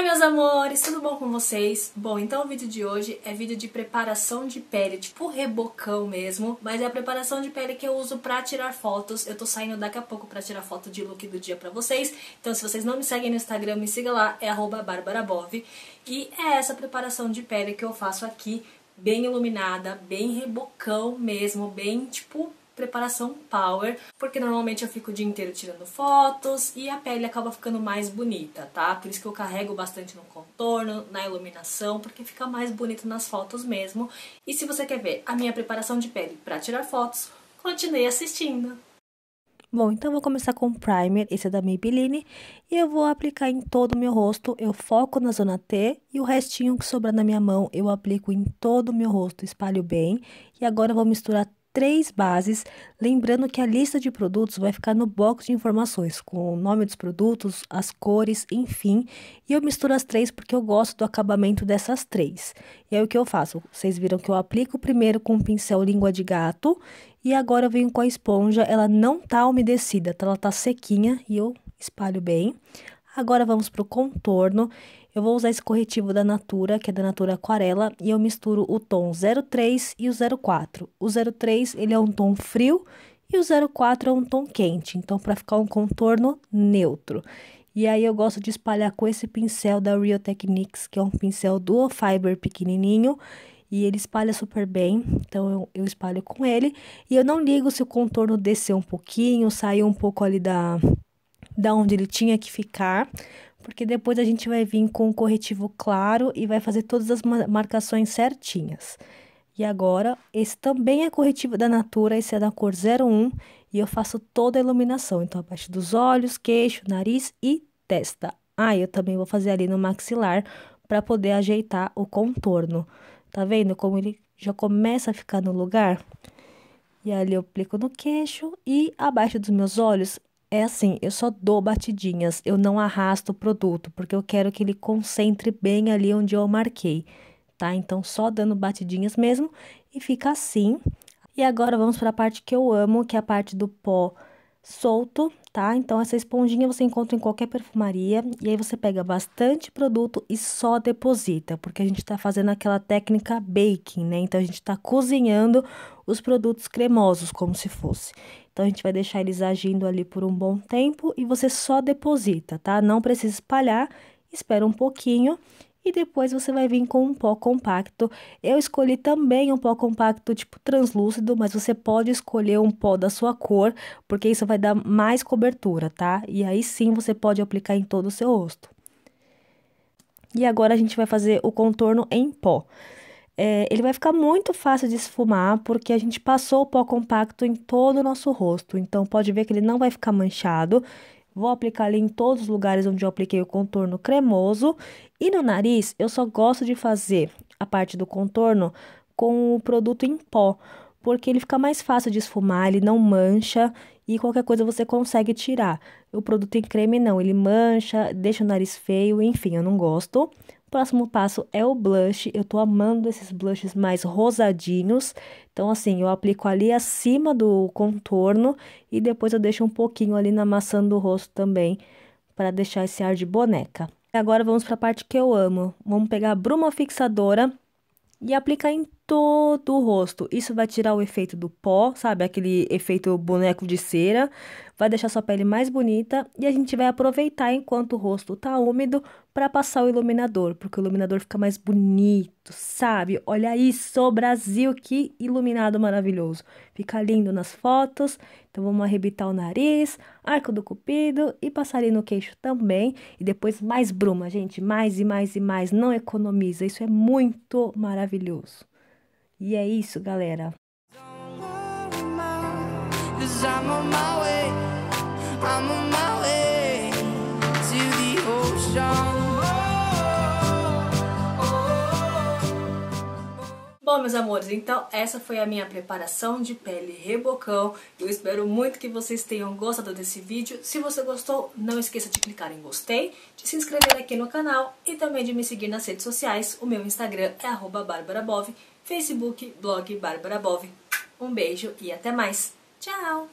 Oi meus amores, tudo bom com vocês? Bom, então o vídeo de hoje é vídeo de preparação de pele, tipo rebocão mesmo, mas é a preparação de pele que eu uso pra tirar fotos. Eu tô saindo daqui a pouco pra tirar foto de look do dia pra vocês, então se vocês não me seguem no Instagram, me siga lá, é arroba barbarabov. E é essa preparação de pele que eu faço aqui, bem iluminada, bem rebocão mesmo, bem tipo preparação Power, porque normalmente eu fico o dia inteiro tirando fotos e a pele acaba ficando mais bonita, tá? Por isso que eu carrego bastante no contorno, na iluminação, porque fica mais bonito nas fotos mesmo. E se você quer ver a minha preparação de pele para tirar fotos, continue assistindo. Bom, então vou começar com o primer, esse é da Maybelline, e eu vou aplicar em todo o meu rosto, eu foco na zona T, e o restinho que sobrar na minha mão eu aplico em todo o meu rosto, espalho bem, e agora eu vou misturar três bases, lembrando que a lista de produtos vai ficar no box de informações, com o nome dos produtos, as cores, enfim. E eu misturo as três porque eu gosto do acabamento dessas três. E aí o que eu faço? Vocês viram que eu aplico primeiro com o pincel língua de gato e agora eu venho com a esponja, ela não tá umedecida, tá? ela tá sequinha e eu espalho bem. Agora vamos pro contorno. Eu vou usar esse corretivo da Natura, que é da Natura Aquarela, e eu misturo o tom 03 e o 04. O 03, ele é um tom frio e o 04 é um tom quente, então para ficar um contorno neutro. E aí eu gosto de espalhar com esse pincel da Real Techniques, que é um pincel duo fiber pequenininho, e ele espalha super bem, então eu, eu espalho com ele. E eu não ligo se o contorno descer um pouquinho, sair um pouco ali da, da onde ele tinha que ficar, porque depois a gente vai vir com o corretivo claro e vai fazer todas as marcações certinhas. E agora, esse também é corretivo da Natura, esse é da cor 01, e eu faço toda a iluminação. Então, a parte dos olhos, queixo, nariz e testa. Ah, eu também vou fazer ali no maxilar para poder ajeitar o contorno. Tá vendo como ele já começa a ficar no lugar? E ali eu aplico no queixo e abaixo dos meus olhos é assim, eu só dou batidinhas, eu não arrasto o produto, porque eu quero que ele concentre bem ali onde eu marquei, tá? Então, só dando batidinhas mesmo e fica assim. E agora vamos para a parte que eu amo, que é a parte do pó solto, tá? Então, essa esponjinha você encontra em qualquer perfumaria. E aí, você pega bastante produto e só deposita, porque a gente tá fazendo aquela técnica baking, né? Então, a gente tá cozinhando os produtos cremosos, como se fosse. Então a gente vai deixar eles agindo ali por um bom tempo e você só deposita, tá? Não precisa espalhar, espera um pouquinho e depois você vai vir com um pó compacto. Eu escolhi também um pó compacto tipo translúcido, mas você pode escolher um pó da sua cor, porque isso vai dar mais cobertura, tá? E aí sim você pode aplicar em todo o seu rosto. E agora a gente vai fazer o contorno em pó é, ele vai ficar muito fácil de esfumar, porque a gente passou o pó compacto em todo o nosso rosto. Então, pode ver que ele não vai ficar manchado. Vou aplicar ali em todos os lugares onde eu apliquei o contorno cremoso. E no nariz, eu só gosto de fazer a parte do contorno com o produto em pó, porque ele fica mais fácil de esfumar, ele não mancha e qualquer coisa você consegue tirar. O produto em creme não, ele mancha, deixa o nariz feio, enfim, eu não gosto. Próximo passo é o blush. Eu tô amando esses blushes mais rosadinhos. Então, assim, eu aplico ali acima do contorno e depois eu deixo um pouquinho ali na maçã do rosto também, para deixar esse ar de boneca. Agora vamos para a parte que eu amo. Vamos pegar a bruma fixadora e aplicar em todo o rosto. Isso vai tirar o efeito do pó, sabe? Aquele efeito boneco de cera. Vai deixar sua pele mais bonita e a gente vai aproveitar enquanto o rosto tá úmido para passar o iluminador, porque o iluminador fica mais bonito, sabe? Olha isso, Brasil, que iluminado maravilhoso. Fica lindo nas fotos. Então vamos arrebitar o nariz, arco do cupido e passar ali no queixo também. E depois mais bruma, gente, mais e mais e mais. Não economiza, isso é muito maravilhoso. E é isso, galera. Bom, meus amores, então essa foi a minha preparação de pele rebocão. Eu espero muito que vocês tenham gostado desse vídeo. Se você gostou, não esqueça de clicar em gostei, de se inscrever aqui no canal e também de me seguir nas redes sociais. O meu Instagram é arroba barbarabov. Facebook, blog Bárbara Bov. Um beijo e até mais. Tchau!